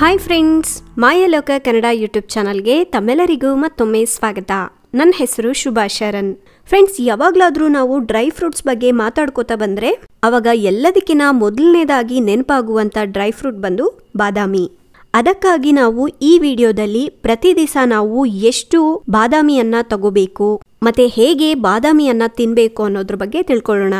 hi friends ಲೋಕ Kannada YouTube ಚಾನಲ್ಗೆ ತಮ್ಮೆಲ್ಲರಿಗೂ ಮತ್ತೊಮ್ಮೆ ಸ್ವಾಗತ ನನ್ನ ಹೆಸರು ಶುಭಾ ಶರಣ್ ಫ್ರೆಂಡ್ಸ್ ಯಾವಾಗ್ಲಾದ್ರೂ ನಾವು ಡ್ರೈ ಫ್ರೂಟ್ಸ್ ಬಗ್ಗೆ ಮಾತಾಡ್ಕೋತಾ ಬಂದ್ರೆ ಅವಾಗ ಎಲ್ಲದಕ್ಕಿನ ಮೊದಲನೇದಾಗಿ ನೆನಪಾಗುವಂತ ಡ್ರೈ ಫ್ರೂಟ್ ಬಂದು ಬಾದಾಮಿ ಅದಕ್ಕಾಗಿ ನಾವು ಈ ವಿಡಿಯೋದಲ್ಲಿ ಪ್ರತಿ ದಿವಸ ನಾವು ಎಷ್ಟು ಬಾದಾಮಿಯನ್ನು ತಗೋಬೇಕು ಮತ್ತು ಹೇಗೆ ಬಾದಾಮಿಯನ್ನು ತಿನ್ನಬೇಕು ಅನ್ನೋದ್ರ ಬಗ್ಗೆ ತಿಳ್ಕೊಳ್ಳೋಣ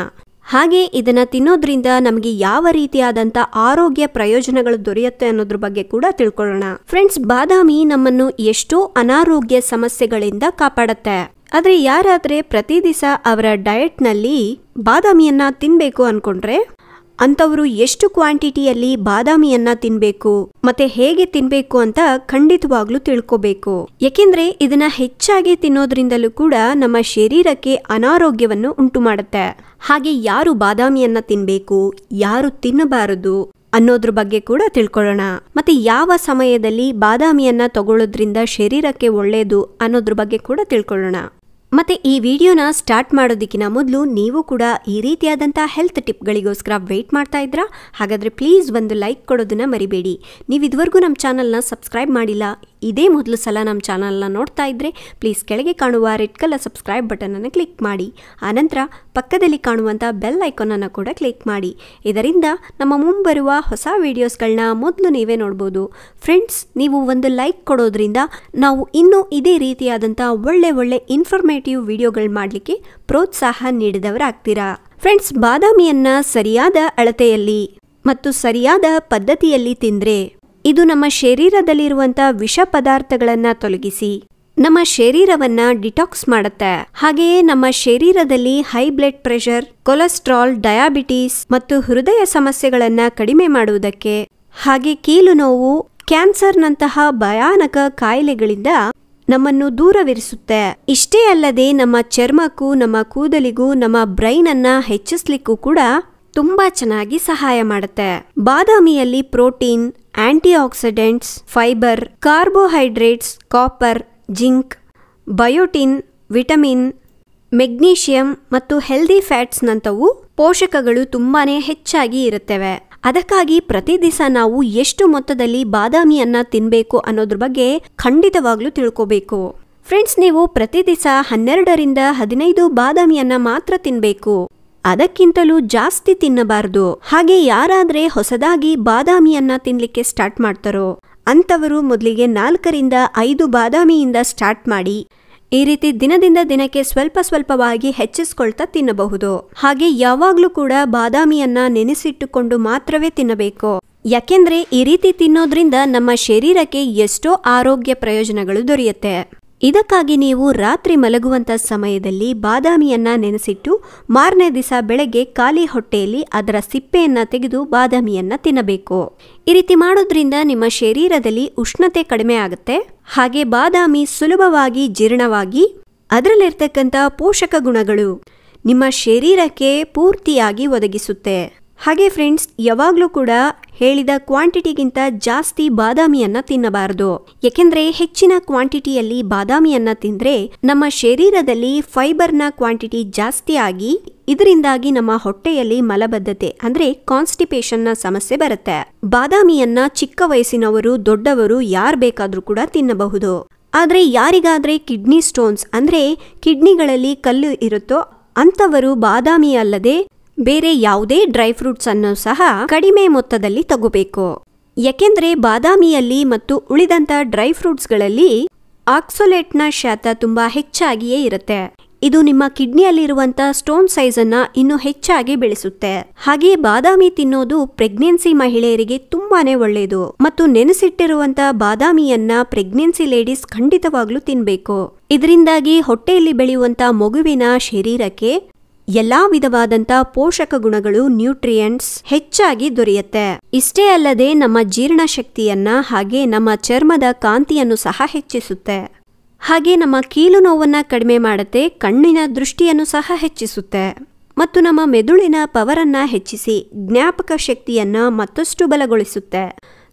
ಹಾಗೆ ಇದನ್ನು ತಿನ್ನೋದ್ರಿಂದ ನಮಗೆ ಯಾವ ರೀತಿಯಾದಂಥ ಆರೋಗ್ಯ ಪ್ರಯೋಜನಗಳು ದೊರೆಯುತ್ತೆ ಅನ್ನೋದ್ರ ಬಗ್ಗೆ ಕೂಡ ತಿಳ್ಕೊಳ್ಳೋಣ ಫ್ರೆಂಡ್ಸ್ ಬಾದಾಮಿ ನಮ್ಮನ್ನು ಎಷ್ಟೋ ಅನಾರೋಗ್ಯ ಸಮಸ್ಯೆಗಳಿಂದ ಕಾಪಾಡುತ್ತೆ ಆದರೆ ಯಾರಾದರೆ ಪ್ರತಿ ದಿವಸ ಅವರ ನಲ್ಲಿ ಬಾದಾಮಿಯನ್ನು ತಿನ್ನಬೇಕು ಅಂದ್ಕೊಂಡ್ರೆ ಅಂಥವರು ಎಷ್ಟು ಕ್ವಾಂಟಿಟಿಯಲ್ಲಿ ಬಾದಾಮಿಯನ್ನ ತಿನ್ಬೇಕು ಮತ್ತೆ ಹೇಗೆ ತಿನ್ಬೇಕು ಅಂತ ಖಂಡಿತವಾಗ್ಲೂ ತಿಳ್ಕೋಬೇಕು ಯಾಕೆಂದ್ರೆ ಇದನ್ನ ಹೆಚ್ಚಾಗಿ ತಿನ್ನೋದ್ರಿಂದಲೂ ಕೂಡ ನಮ್ಮ ಶರೀರಕ್ಕೆ ಅನಾರೋಗ್ಯವನ್ನು ಉಂಟು ಮಾಡುತ್ತೆ ಹಾಗೆ ಯಾರು ಬಾದಾಮಿಯನ್ನ ತಿನ್ಬೇಕು ಯಾರು ತಿನ್ನಬಾರದು ಅನ್ನೋದ್ರ ಬಗ್ಗೆ ಕೂಡ ತಿಳ್ಕೊಳ್ಳೋಣ ಮತ್ತೆ ಯಾವ ಸಮಯದಲ್ಲಿ ಬಾದಾಮಿಯನ್ನ ತಗೊಳ್ಳೋದ್ರಿಂದ ಶರೀರಕ್ಕೆ ಒಳ್ಳೆಯದು ಅನ್ನೋದ್ರ ಬಗ್ಗೆ ಕೂಡ ತಿಳ್ಕೊಳ್ಳೋಣ ಮತ್ತು ಈ ವಿಡಿಯೋನ ಸ್ಟಾರ್ಟ್ ಮಾಡೋದಕ್ಕಿಂತ ಮೊದಲು ನೀವು ಕೂಡ ಈ ರೀತಿಯಾದಂಥ ಹೆಲ್ತ್ ಟಿಪ್ಗಳಿಗೋಸ್ಕರ ವೆಯ್ಟ್ ಮಾಡ್ತಾ ಇದ್ರಾ ಹಾಗಾದರೆ ಪ್ಲೀಸ್ ಒಂದು ಲೈಕ್ ಕೊಡೋದನ್ನು ಮರಿಬೇಡಿ ನೀವು ಇದುವರೆಗೂ ನಮ್ಮ ಚಾನಲ್ನ ಸಬ್ಸ್ಕ್ರೈಬ್ ಮಾಡಿಲ್ಲ ಇದೇ ಮೊದಲು ಸಲ ನಮ್ಮ ಚಾನಲ್ನ ನೋಡ್ತಾ ಇದ್ರೆ ಪ್ಲೀಸ್ ಕೆಳಗೆ ಕಾಣುವ ರೆಡ್ ಕಲರ್ ಸಬ್ಸ್ಕ್ರೈಬ್ ಬಟನನ್ನು ಕ್ಲಿಕ್ ಮಾಡಿ ಆನಂತರ ಪಕ್ಕದಲ್ಲಿ ಕಾಣುವಂಥ ಬೆಲ್ ಐಕಾನನ್ನು ಕೂಡ ಕ್ಲಿಕ್ ಮಾಡಿ ಇದರಿಂದ ನಮ್ಮ ಮುಂಬರುವ ಹೊಸ ವಿಡಿಯೋಸ್ಗಳನ್ನ ಮೊದಲು ನೀವೇ ನೋಡ್ಬೋದು ಫ್ರೆಂಡ್ಸ್ ನೀವು ಒಂದು ಲೈಕ್ ಕೊಡೋದ್ರಿಂದ ನಾವು ಇನ್ನೂ ಇದೇ ರೀತಿಯಾದಂಥ ಒಳ್ಳೆ ಒಳ್ಳೆ ಇನ್ಫಾರ್ಮೇಷನ್ ಇನ್ಫಾರ್ಮೇಟಿವ್ ವಿಡಿಯೋಗಳು ಮಾಡಲಿಕ್ಕೆ ಪ್ರೋತ್ಸಾಹ ನೀಡಿದವರಾಗ್ತೀರಾ ಫ್ರೆಂಡ್ಸ್ ಬಾದಾಮಿಯನ್ನ ಸರಿಯಾದ ಅಳತೆಯಲ್ಲಿ ಮತ್ತು ಸರಿಯಾದ ಪದ್ಧತಿಯಲ್ಲಿ ತಿಂದ್ರೆ ಇದು ನಮ್ಮ ಶರೀರದಲ್ಲಿರುವಂಥ ವಿಷ ಪದಾರ್ಥಗಳನ್ನ ತೊಲಗಿಸಿ ನಮ್ಮ ಶರೀರವನ್ನ ಡಿಟಾಕ್ಸ್ ಮಾಡುತ್ತೆ ಹಾಗೆಯೇ ನಮ್ಮ ಶರೀರದಲ್ಲಿ high blood pressure cholesterol diabetes ಮತ್ತು ಹೃದಯ ಸಮಸ್ಯೆಗಳನ್ನ ಕಡಿಮೆ ಮಾಡುವುದಕ್ಕೆ ಹಾಗೆ ಕೀಲು ನೋವು ಕ್ಯಾನ್ಸರ್ನಂತಹ ಭಯಾನಕ ಕಾಯಿಲೆಗಳಿಂದ ನಮ್ಮನ್ನು ದೂರವಿರಿಸುತ್ತೆ ಇಷ್ಟೇ ಅಲ್ಲದೆ ನಮ್ಮ ಚರ್ಮಕ್ಕೂ ನಮ್ಮ ಕೂದಲಿಗೂ ನಮ್ಮ ಬ್ರೈನ್ ಅನ್ನ ಹೆಚ್ಚಿಸ್ಲಿಕ್ಕೂ ಕೂಡ ತುಂಬಾ ಚೆನ್ನಾಗಿ ಸಹಾಯ ಮಾಡುತ್ತೆ ಬಾದಾಮಿಯಲ್ಲಿ protein antioxidants fibre carbohydrates copper zinc biotin vitamin magnesium ಮತ್ತು ಹೆಲ್ದಿ ಫ್ಯಾಟ್ಸ್ನಂಥವು ಪೋಷಕಗಳು ತುಂಬಾನೇ ಹೆಚ್ಚಾಗಿ ಇರುತ್ತವೆ ಅದಕ್ಕಾಗಿ ಪ್ರತಿ ದಿವಸ ನಾವು ಎಷ್ಟು ಮೊತ್ತದಲ್ಲಿ ಬಾದಾಮಿಯನ್ನು ತಿನ್ನಬೇಕು ಅನ್ನೋದ್ರ ಬಗ್ಗೆ ಖಂಡಿತವಾಗ್ಲೂ ತಿಳ್ಕೋಬೇಕು ಫ್ರೆಂಡ್ಸ್ ನೀವು ಪ್ರತಿ ದಿವಸ ಹನ್ನೆರಡರಿಂದ ಹದಿನೈದು ಬಾದಾಮಿಯನ್ನು ಮಾತ್ರ ತಿನ್ನಬೇಕು ಅದಕ್ಕಿಂತಲೂ ಜಾಸ್ತಿ ತಿನ್ನಬಾರದು ಹಾಗೆ ಯಾರಾದ್ರೆ ಹೊಸದಾಗಿ ಬಾದಾಮಿಯನ್ನ ತಿನ್ಲಿಕ್ಕೆ ಸ್ಟಾರ್ಟ್ ಮಾಡ್ತಾರೋ ಅಂತವರು ಮೊದಲಿಗೆ ನಾಲ್ಕರಿಂದ ಐದು ಬಾದಾಮಿಯಿಂದ ಸ್ಟಾರ್ಟ್ ಮಾಡಿ ಈ ರೀತಿ ದಿನದಿಂದ ದಿನಕ್ಕೆ ಸ್ವಲ್ಪ ಸ್ವಲ್ಪವಾಗಿ ಹೆಚ್ಚಿಸ್ಕೊಳ್ತಾ ತಿನ್ನಬಹುದು ಹಾಗೆ ಯಾವಾಗ್ಲೂ ಕೂಡ ಬಾದಾಮಿಯನ್ನ ನೆನೆಸಿಟ್ಟುಕೊಂಡು ಮಾತ್ರವೇ ತಿನ್ನಬೇಕು ಯಾಕೆಂದ್ರೆ ಈ ರೀತಿ ತಿನ್ನೋದ್ರಿಂದ ನಮ್ಮ ಶರೀರಕ್ಕೆ ಎಷ್ಟೋ ಆರೋಗ್ಯ ಪ್ರಯೋಜನಗಳು ದೊರೆಯುತ್ತೆ ಇದಕ್ಕಾಗಿ ನೀವು ರಾತ್ರಿ ಮಲಗುವಂಥ ಸಮಯದಲ್ಲಿ ಬಾದಾಮಿಯನ್ನು ನೆನೆಸಿಟ್ಟು ಮಾರನೇ ದಿವಸ ಬೆಳಗ್ಗೆ ಖಾಲಿ ಹೊಟ್ಟೆಯಲ್ಲಿ ಅದರ ಸಿಪ್ಪೆಯನ್ನು ತೆಗೆದು ಬಾದಾಮಿಯನ್ನು ತಿನ್ನಬೇಕು ಈ ರೀತಿ ಮಾಡೋದ್ರಿಂದ ನಿಮ್ಮ ಶರೀರದಲ್ಲಿ ಉಷ್ಣತೆ ಕಡಿಮೆ ಆಗುತ್ತೆ ಹಾಗೆ ಬಾದಾಮಿ ಸುಲಭವಾಗಿ ಜೀರ್ಣವಾಗಿ ಅದರಲ್ಲಿರ್ತಕ್ಕಂಥ ಪೋಷಕ ಗುಣಗಳು ನಿಮ್ಮ ಶರೀರಕ್ಕೆ ಪೂರ್ತಿಯಾಗಿ ಒದಗಿಸುತ್ತೆ ಹಾಗೆ ಫ್ರೆಂಡ್ಸ್ ಯಾವಾಗಲೂ ಕೂಡ ಹೇಳಿದ ಕ್ವಾಂಟಿಟಿಗಿಂತ ಜಾಸ್ತಿ ಬಾದಾಮಿಯನ್ನ ತಿನ್ನಬಾರದು ಯಾಕೆಂದ್ರೆ ಹೆಚ್ಚಿನ ಕ್ವಾಂಟಿಟಿಯಲ್ಲಿ ಬಾದಾಮಿಯನ್ನ ತಿಂದ್ರೆ ನಮ್ಮ ಶರೀರದಲ್ಲಿ ಫೈಬರ್ನ ಕ್ವಾಂಟಿಟಿ ಜಾಸ್ತಿ ಆಗಿ ಇದರಿಂದಾಗಿ ನಮ್ಮ ಹೊಟ್ಟೆಯಲ್ಲಿ ಮಲಬದ್ಧತೆ ಅಂದ್ರೆ ಕಾನ್ಸ್ಟಿಪೇಷನ್ನ ಸಮಸ್ಯೆ ಬರುತ್ತೆ ಬಾದಾಮಿಯನ್ನ ಚಿಕ್ಕ ವಯಸ್ಸಿನವರು ದೊಡ್ಡವರು ಯಾರು ಬೇಕಾದ್ರೂ ಕೂಡ ತಿನ್ನಬಹುದು ಆದರೆ ಯಾರಿಗಾದ್ರೆ ಕಿಡ್ನಿ ಸ್ಟೋನ್ಸ್ ಅಂದ್ರೆ ಕಿಡ್ನಿಗಳಲ್ಲಿ ಕಲ್ಲು ಇರುತ್ತೋ ಅಂಥವರು ಬಾದಾಮಿ ಅಲ್ಲದೆ ಬೇರೆ ಯಾವುದೇ ಡ್ರೈ ಫ್ರೂಟ್ಸ್ ಅನ್ನು ಸಹ ಕಡಿಮೆ ಮೊತ್ತದಲ್ಲಿ ತಗೋಬೇಕು ಯಾಕೆಂದ್ರೆ ಬಾದಾಮಿಯಲ್ಲಿ ಮತ್ತು ಉಳಿದಂತ ಡ್ರೈ ಫ್ರೂಟ್ಸ್ಗಳಲ್ಲಿ ಆಕ್ಸೊಲೇಟ್ನ ಶಾತ ತುಂಬಾ ಹೆಚ್ಚಾಗಿಯೇ ಇರುತ್ತೆ ಇದು ನಿಮ್ಮ ಕಿಡ್ನಿಯಲ್ಲಿರುವಂತ ಸ್ಟೋನ್ ಸೈಜ್ ಅನ್ನ ಇನ್ನೂ ಹೆಚ್ಚಾಗಿ ಬೆಳೆಸುತ್ತೆ ಹಾಗೆ ಬಾದಾಮಿ ತಿನ್ನೋದು ಪ್ರೆಗ್ನೆನ್ಸಿ ಮಹಿಳೆಯರಿಗೆ ತುಂಬಾನೇ ಒಳ್ಳೆಯದು ಮತ್ತು ನೆನೆಸಿಟ್ಟಿರುವಂತ ಬಾದಾಮಿಯನ್ನ ಪ್ರೆಗ್ನೆನ್ಸಿ ಲೇಡೀಸ್ ಖಂಡಿತವಾಗ್ಲೂ ತಿನ್ಬೇಕು ಇದರಿಂದಾಗಿ ಹೊಟ್ಟೆಯಲ್ಲಿ ಬೆಳೆಯುವಂತ ಮಗುವಿನ ಶರೀರಕ್ಕೆ ಎಲ್ಲ ವಿಧವಾದಂಥ ಪೋಷಕ ಗುಣಗಳು ನ್ಯೂಟ್ರಿಯೆಂಟ್ಸ್ ಹೆಚ್ಚಾಗಿ ದೊರೆಯುತ್ತೆ ಇಷ್ಟೇ ಅಲ್ಲದೆ ನಮ್ಮ ಜೀರ್ಣಶಕ್ತಿಯನ್ನ ಹಾಗೆ ನಮ್ಮ ಚರ್ಮದ ಕಾಂತಿಯನ್ನು ಸಹ ಹೆಚ್ಚಿಸುತ್ತೆ ಹಾಗೆ ನಮ್ಮ ಕೀಲು ನೋವನ್ನು ಕಡಿಮೆ ಮಾಡುತ್ತೆ ಕಣ್ಣಿನ ದೃಷ್ಟಿಯನ್ನು ಸಹ ಹೆಚ್ಚಿಸುತ್ತೆ ಮತ್ತು ನಮ್ಮ ಮೆದುಳಿನ ಪವರನ್ನು ಹೆಚ್ಚಿಸಿ ಜ್ಞಾಪಕ ಶಕ್ತಿಯನ್ನು ಮತ್ತಷ್ಟು ಬಲಗೊಳಿಸುತ್ತೆ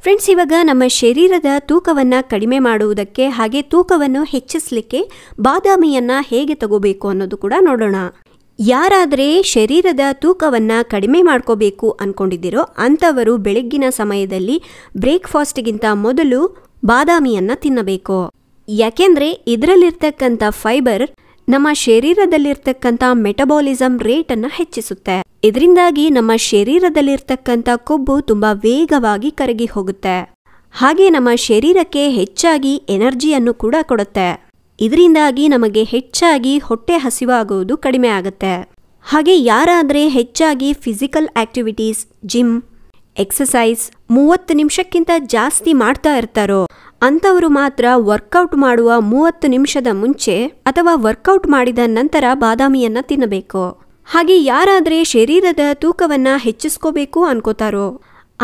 ಫ್ರೆಂಡ್ಸ್ ಇವಾಗ ನಮ್ಮ ಶರೀರದ ತೂಕವನ್ನು ಕಡಿಮೆ ಮಾಡುವುದಕ್ಕೆ ಹಾಗೆ ತೂಕವನ್ನು ಹೆಚ್ಚಿಸಲಿಕ್ಕೆ ಬಾದಾಮಿಯನ್ನು ಹೇಗೆ ತಗೋಬೇಕು ಅನ್ನೋದು ಕೂಡ ನೋಡೋಣ ಯಾರಾದರೆ ಶರೀರದ ತೂಕವನ್ನು ಕಡಿಮೆ ಮಾಡ್ಕೋಬೇಕು ಅಂದ್ಕೊಂಡಿದ್ದೀರೋ ಅಂಥವರು ಬೆಳಗ್ಗಿನ ಸಮಯದಲ್ಲಿ ಬ್ರೇಕ್ಫಾಸ್ಟ್ಗಿಂತ ಮೊದಲು ಬಾದಾಮಿಯನ್ನು ತಿನ್ನಬೇಕು ಯಾಕೆಂದರೆ ಇದರಲ್ಲಿರ್ತಕ್ಕಂಥ ಫೈಬರ್ ನಮ್ಮ ಶರೀರದಲ್ಲಿರ್ತಕ್ಕಂಥ ಮೆಟಬಾಲಿಸಮ್ ರೇಟನ್ನು ಹೆಚ್ಚಿಸುತ್ತೆ ಇದರಿಂದಾಗಿ ನಮ್ಮ ಶರೀರದಲ್ಲಿರ್ತಕ್ಕಂಥ ಕೊಬ್ಬು ತುಂಬ ವೇಗವಾಗಿ ಕರಗಿ ಹೋಗುತ್ತೆ ಹಾಗೆ ನಮ್ಮ ಶರೀರಕ್ಕೆ ಹೆಚ್ಚಾಗಿ ಎನರ್ಜಿಯನ್ನು ಕೂಡ ಕೊಡುತ್ತೆ ಇದರಿಂದಾಗಿ ನಮಗೆ ಹೆಚ್ಚಾಗಿ ಹೊಟ್ಟೆ ಹಸಿವಾಗುವುದು ಕಡಿಮೆ ಆಗುತ್ತೆ ಹಾಗೆ ಯಾರಾದರೆ ಹೆಚ್ಚಾಗಿ ಫಿಸಿಕಲ್ ಆಕ್ಟಿವಿಟೀಸ್ ಜಿಮ್ ಎಕ್ಸಸೈಸ್ ಮೂವತ್ತು ನಿಮಿಷಕ್ಕಿಂತ ಜಾಸ್ತಿ ಮಾಡ್ತಾ ಇರ್ತಾರೋ ಅಂಥವರು ಮಾತ್ರ ವರ್ಕೌಟ್ ಮಾಡುವ ಮೂವತ್ತು ನಿಮಿಷದ ಮುಂಚೆ ಅಥವಾ ವರ್ಕೌಟ್ ಮಾಡಿದ ನಂತರ ಬಾದಾಮಿಯನ್ನು ತಿನ್ನಬೇಕು ಹಾಗೆ ಯಾರಾದರೆ ಶರೀರದ ತೂಕವನ್ನು ಹೆಚ್ಚಿಸ್ಕೋಬೇಕು ಅನ್ಕೋತಾರೋ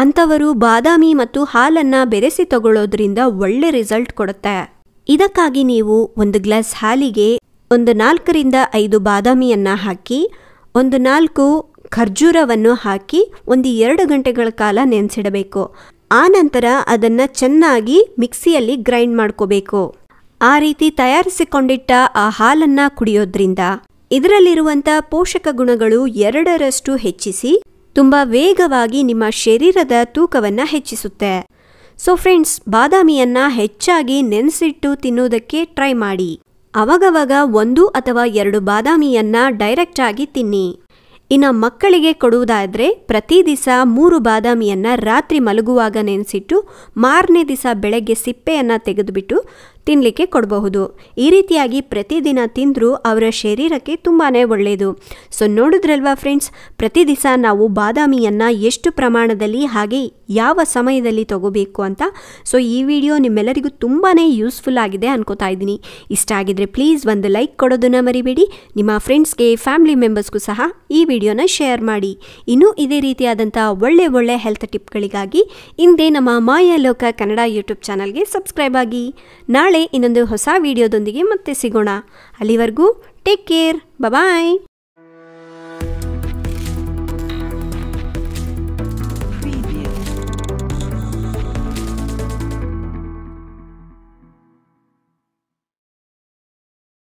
ಅಂಥವರು ಬಾದಾಮಿ ಮತ್ತು ಹಾಲನ್ನು ಬೆರೆಸಿ ತಗೊಳ್ಳೋದ್ರಿಂದ ಒಳ್ಳೆ ರಿಸಲ್ಟ್ ಕೊಡುತ್ತೆ ಇದಕ್ಕಾಗಿ ನೀವು ಒಂದು ಗ್ಲಾಸ್ ಹಾಲಿಗೆ ಒಂದು ನಾಲ್ಕರಿಂದ ಐದು ಬಾದಾಮಿಯನ್ನು ಹಾಕಿ ಒಂದು ನಾಲ್ಕು ಖರ್ಜೂರವನ್ನು ಹಾಕಿ ಒಂದು ಎರಡು ಗಂಟೆಗಳ ಕಾಲ ನೆನೆಸಿಡಬೇಕು ಆ ನಂತರ ಅದನ್ನು ಚೆನ್ನಾಗಿ ಮಿಕ್ಸಿಯಲ್ಲಿ ಗ್ರೈಂಡ್ ಮಾಡ್ಕೋಬೇಕು ಆ ರೀತಿ ತಯಾರಿಸಿಕೊಂಡಿಟ್ಟ ಆ ಹಾಲನ್ನು ಕುಡಿಯೋದ್ರಿಂದ ಇದರಲ್ಲಿರುವಂಥ ಪೋಷಕ ಗುಣಗಳು ಎರಡರಷ್ಟು ಹೆಚ್ಚಿಸಿ ತುಂಬ ವೇಗವಾಗಿ ನಿಮ್ಮ ಶರೀರದ ತೂಕವನ್ನು ಹೆಚ್ಚಿಸುತ್ತೆ ಸೊ ಫ್ರೆಂಡ್ಸ್ ಬಾದಾಮಿಯನ್ನು ಹೆಚ್ಚಾಗಿ ನೆನೆಸಿಟ್ಟು ತಿನ್ನುವುದಕ್ಕೆ ಟ್ರೈ ಮಾಡಿ ಅವಾಗವಾಗ ಒಂದು ಅಥವಾ ಎರಡು ಬಾದಾಮಿಯನ್ನ ಡೈರೆಕ್ಟ್ ಆಗಿ ತಿನ್ನಿ ಇನ್ನು ಮಕ್ಕಳಿಗೆ ಕೊಡುವುದಾದರೆ ಪ್ರತಿ ದಿವಸ ಮೂರು ಬಾದಾಮಿಯನ್ನು ರಾತ್ರಿ ಮಲಗುವಾಗ ನೆನೆಸಿಟ್ಟು ಮಾರನೇ ದಿವಸ ಬೆಳಗ್ಗೆ ಸಿಪ್ಪೆಯನ್ನು ತೆಗೆದುಬಿಟ್ಟು ತಿನ್ನಲಿಕ್ಕೆ ಕೊಡಬಹುದು ಈ ರೀತಿಯಾಗಿ ಪ್ರತಿದಿನ ತಿಂದರೂ ಅವರ ಶರೀರಕ್ಕೆ ತುಂಬಾ ಒಳ್ಳೆಯದು ಸೊ ನೋಡಿದ್ರಲ್ವಾ ಫ್ರೆಂಡ್ಸ್ ಪ್ರತಿ ದಿವಸ ನಾವು ಬಾದಾಮಿಯನ್ನು ಎಷ್ಟು ಪ್ರಮಾಣದಲ್ಲಿ ಹಾಗೆ ಯಾವ ಸಮಯದಲ್ಲಿ ತಗೋಬೇಕು ಅಂತ ಸೊ ಈ ವಿಡಿಯೋ ನಿಮ್ಮೆಲ್ಲರಿಗೂ ತುಂಬಾ ಯೂಸ್ಫುಲ್ ಆಗಿದೆ ಅನ್ಕೋತಾ ಇದ್ದೀನಿ ಇಷ್ಟ ಆಗಿದ್ರೆ ಪ್ಲೀಸ್ ಒಂದು ಲೈಕ್ ಕೊಡೋದನ್ನು ಮರಿಬೇಡಿ ನಿಮ್ಮ ಫ್ರೆಂಡ್ಸ್ಗೆ ಫ್ಯಾಮಿಲಿ ಮೆಂಬರ್ಸ್ಗೂ ಸಹ ಈ ವಿಡಿಯೋನ ಶೇರ್ ಮಾಡಿ ಇನ್ನೂ ಇದೇ ರೀತಿಯಾದಂಥ ಒಳ್ಳೆ ಒಳ್ಳೆ ಹೆಲ್ತ್ ಟಿಪ್ಗಳಿಗಾಗಿ ಹಿಂದೆ ನಮ್ಮ ಮಾಯಾ ಲೋಕ ಕನ್ನಡ ಯೂಟ್ಯೂಬ್ ಚಾನಲ್ಗೆ ಸಬ್ಸ್ಕ್ರೈಬ್ ಆಗಿ ನಾಳೆ ಇನ್ನೊಂದು ಹೊಸ ವಿಡಿಯೋದೊಂದಿಗೆ ಮತ್ತೆ ಸಿಗೋಣ ಅಲ್ಲಿವರೆಗೂ ಟೇಕ್ ಕೇರ್ ಬಬಾಯ್